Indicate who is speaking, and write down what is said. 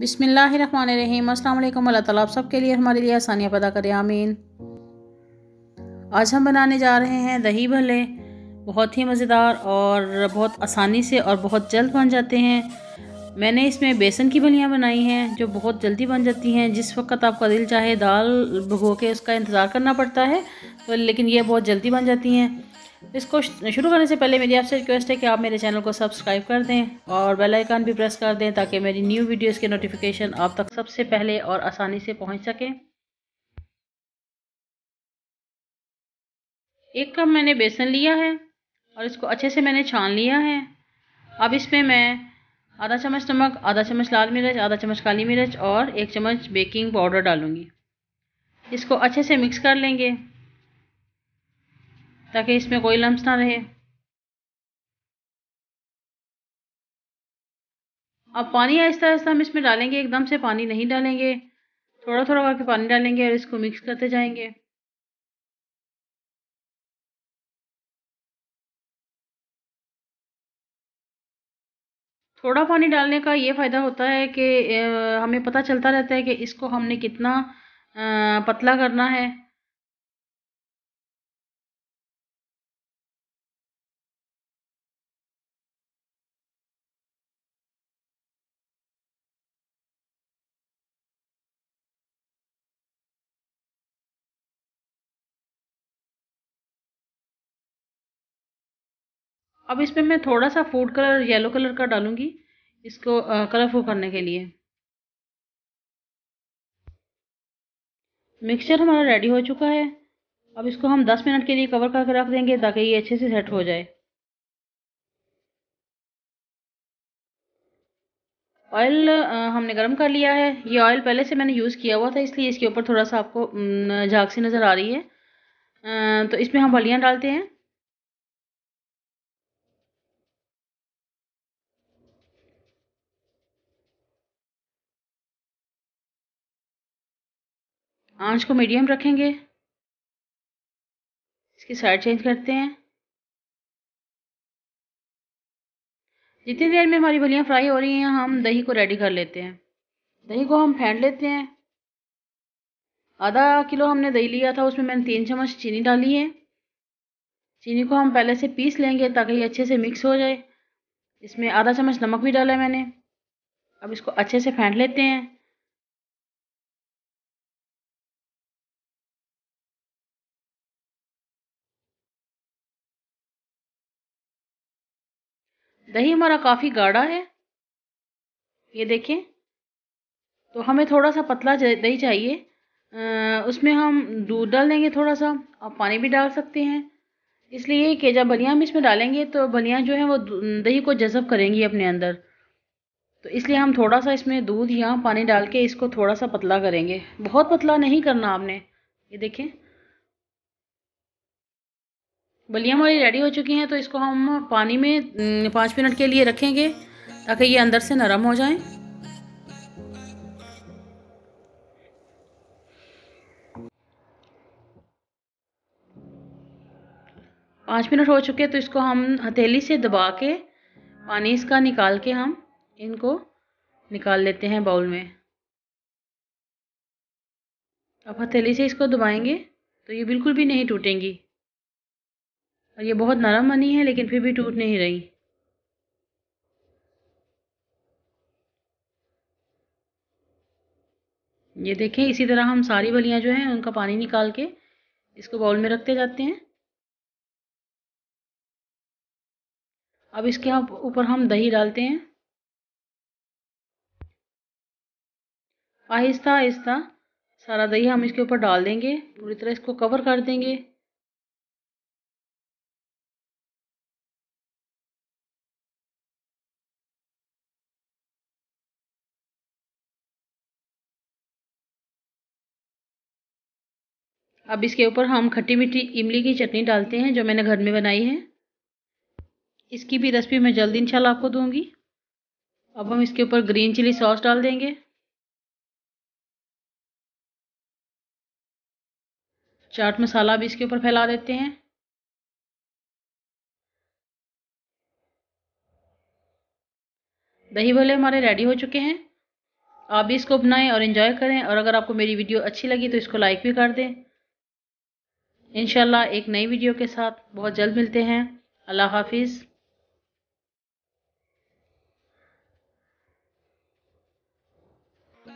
Speaker 1: बिसमीम् अल्लाम अल्लाह ताला आप सब के लिए हमारे लिए आसानियाँ पैदा करें आमीन आज हम बनाने जा रहे हैं दही भले बहुत ही मज़ेदार और बहुत आसानी से और बहुत जल्द बन जाते हैं मैंने इसमें बेसन की भलियाँ बनाई हैं जो बहुत जल्दी बन जाती हैं जिस वक्त आपका दिल चाहे दाल भगो के उसका इंतज़ार करना पड़ता है तो लेकिन ये बहुत जल्दी बन जाती हैं इसको शुरू करने से पहले मेरी आपसे रिक्वेस्ट है कि आप मेरे चैनल को सब्सक्राइब कर दें और बेल आइकन भी प्रेस कर दें ताकि मेरी न्यू वीडियोस के नोटिफिकेशन आप तक सबसे पहले और आसानी से पहुंच सकें एक कप मैंने बेसन लिया है और इसको अच्छे से मैंने छान लिया है अब इसमें मैं आधा चम्मच नमक आधा चम्मच लाल मिर्च आधा चम्मच काली मिर्च और एक चम्मच बेकिंग पाउडर डालूँगी इसको अच्छे से मिक्स
Speaker 2: कर लेंगे ताकि इसमें कोई लम्स ना रहे अब पानी आहिस्ता आहिस्ता हम इसमें डालेंगे एकदम से पानी नहीं डालेंगे थोड़ा थोड़ा करके पानी डालेंगे और इसको मिक्स करते जाएंगे थोड़ा पानी डालने का ये फ़ायदा होता है कि हमें पता चलता रहता है कि इसको हमने कितना पतला करना है अब इसमें मैं थोड़ा सा फूड कलर येलो कलर का डालूंगी इसको कलरफुल करने के लिए
Speaker 1: मिक्सचर हमारा रेडी हो चुका है अब इसको हम 10 मिनट के लिए कवर करके रख देंगे ताकि ये अच्छे से सेट हो जाए ऑयल हमने गर्म कर लिया है ये ऑयल पहले से मैंने यूज़ किया हुआ था इसलिए इसके ऊपर थोड़ा सा आपको झाग सी नज़र
Speaker 2: आ रही है तो इसमें हम बलियाँ डालते हैं आंच को मीडियम रखेंगे इसकी साइड चेंज करते हैं जितनी देर में हमारी बलियाँ फ्राई हो रही हैं हम दही को रेडी कर लेते हैं
Speaker 1: दही को हम फेंट लेते हैं आधा किलो हमने दही लिया था उसमें मैंने तीन चम्मच चीनी डाली है चीनी को हम पहले से पीस लेंगे ताकि ये अच्छे
Speaker 2: से मिक्स हो जाए इसमें आधा चम्मच नमक भी डाला है मैंने अब इसको अच्छे से फेंट लेते हैं दही हमारा काफ़ी गाढ़ा है ये देखें
Speaker 1: तो हमें थोड़ा सा पतला दही चाहिए उसमें हम दूध डाल देंगे थोड़ा सा आप पानी भी डाल सकते हैं इसलिए कि जब बनिया हम इसमें डालेंगे तो बनिया जो हैं वो दही को जज़ब करेंगी अपने अंदर तो इसलिए हम थोड़ा सा इसमें दूध या पानी डाल के इसको थोड़ा सा पतला करेंगे बहुत पतला नहीं करना आपने ये देखें बलिया हमारी रेडी हो चुकी हैं तो इसको हम पानी में पाँच मिनट के लिए रखेंगे ताकि ये अंदर से नरम हो जाएं। पाँच मिनट हो चुके तो इसको हम हथेली से दबा के पानी इसका निकाल के हम इनको निकाल लेते हैं
Speaker 2: बाउल में अब हथेली
Speaker 1: से इसको दबाएंगे तो ये बिल्कुल भी नहीं टूटेंगी और ये बहुत नरम बनी है लेकिन फिर भी टूट नहीं रही
Speaker 2: ये देखें इसी तरह हम सारी बलियाँ जो हैं उनका पानी निकाल के इसको बाउल में रखते जाते हैं अब इसके ऊपर हम दही डालते हैं आहिस्ता आहिस्ता सारा दही हम इसके ऊपर डाल देंगे पूरी तरह इसको कवर कर देंगे अब इसके ऊपर हम खट्टी मीठी इमली की चटनी डालते हैं जो मैंने घर में बनाई है इसकी भी रेसिपी मैं जल्दी इंशाल्लाह आपको दूंगी अब हम इसके ऊपर ग्रीन चिली सॉस डाल देंगे चाट मसाला भी इसके ऊपर फैला देते हैं
Speaker 1: दही भले हमारे रेडी हो चुके हैं आप भी इसको बनाएं और इन्जॉय करें और अगर आपको मेरी वीडियो अच्छी लगी तो इसको लाइक भी कर दें इनशाला एक नई वीडियो के साथ बहुत जल्द मिलते हैं अल्लाह हाफिज़